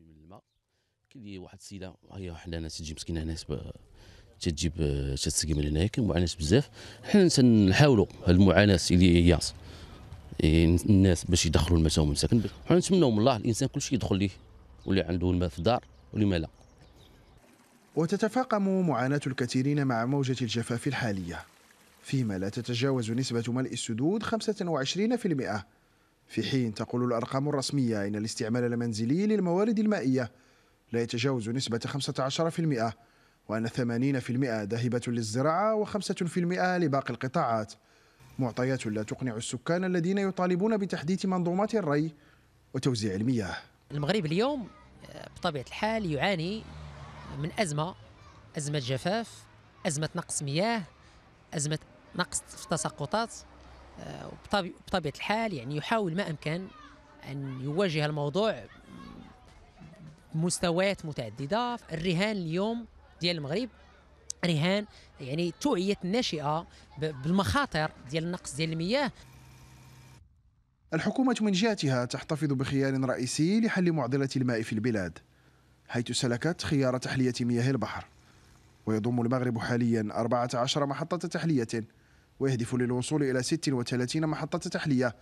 قريب من الماء كاين لي واحد السيده هي واحد الناس تجي مسكينه ناس تجيب تسقي من هنايا كاين معاناه بزاف حنا تنحاولوا المعاناه اللي هي الناس باش يدخلوا الماء تاعهم مساكن حنا نتمنوا من الله الانسان كل شيء يدخل ليه واللي عنده الماء في الدار ولما لا وتتفاقم معاناة الكثيرين مع موجة الجفاف الحالية فيما لا تتجاوز نسبة ملء السدود 25% في حين تقول الأرقام الرسمية إن الاستعمال المنزلي للموارد المائية لا يتجاوز نسبة 15% وأن 80% ذاهبة للزراعة و5% لباقي القطاعات معطيات لا تقنع السكان الذين يطالبون بتحديث منظومات الري وتوزيع المياه المغرب اليوم آه، بطبيعة الحال يعاني من أزمة أزمة جفاف أزمة نقص مياه أزمة نقص في التساقطات بطبيعة الحال يعني يحاول ما أمكن أن يواجه الموضوع بمستويات متعددة الرهان اليوم ديال المغرب رهان يعني توعية الناشئة بالمخاطر ديال النقص ديال المياه الحكومة من جهتها تحتفظ بخيار رئيسي لحل معضلة الماء في البلاد حيث سلكت خيار تحلية مياه البحر ويضم المغرب حاليا 14 محطة تحلية ويهدف للوصول إلى 36 محطة تحلية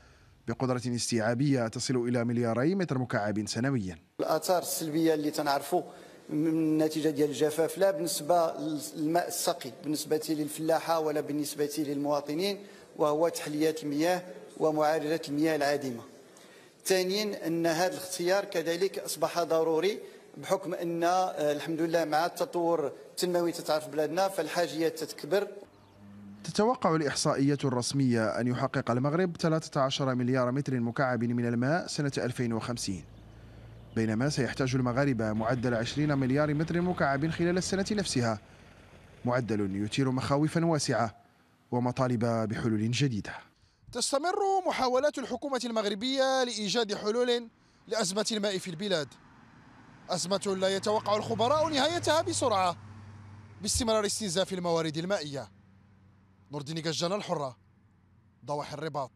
بقدرة استيعابية تصل إلى ملياري متر مكعب سنويا الآثار السلبية اللي تنعرفوا من نتيجة ديال الجفاف لا بالنسبة للماء السقي بالنسبة للفلاحة ولا بالنسبة للمواطنين وهو تحلية المياه ومعالجة المياه العادمة ثانيا أن هذا الاختيار كذلك أصبح ضروري بحكم أن آه، الحمد لله مع التطور التنموي تتعرف بلادنا فالحاجيات تتكبر تتوقع الإحصائية الرسمية أن يحقق المغرب 13 مليار متر مكعب من الماء سنة 2050 بينما سيحتاج المغاربة معدل 20 مليار متر مكعب خلال السنة نفسها معدل يثير مخاوف واسعة ومطالب بحلول جديدة تستمر محاولات الحكومة المغربية لإيجاد حلول لأزمة الماء في البلاد أزمة لا يتوقع الخبراء نهايتها بسرعة باستمرار استنزاف الموارد المائية نور الدين قجانة الحرة ضواحي الرباط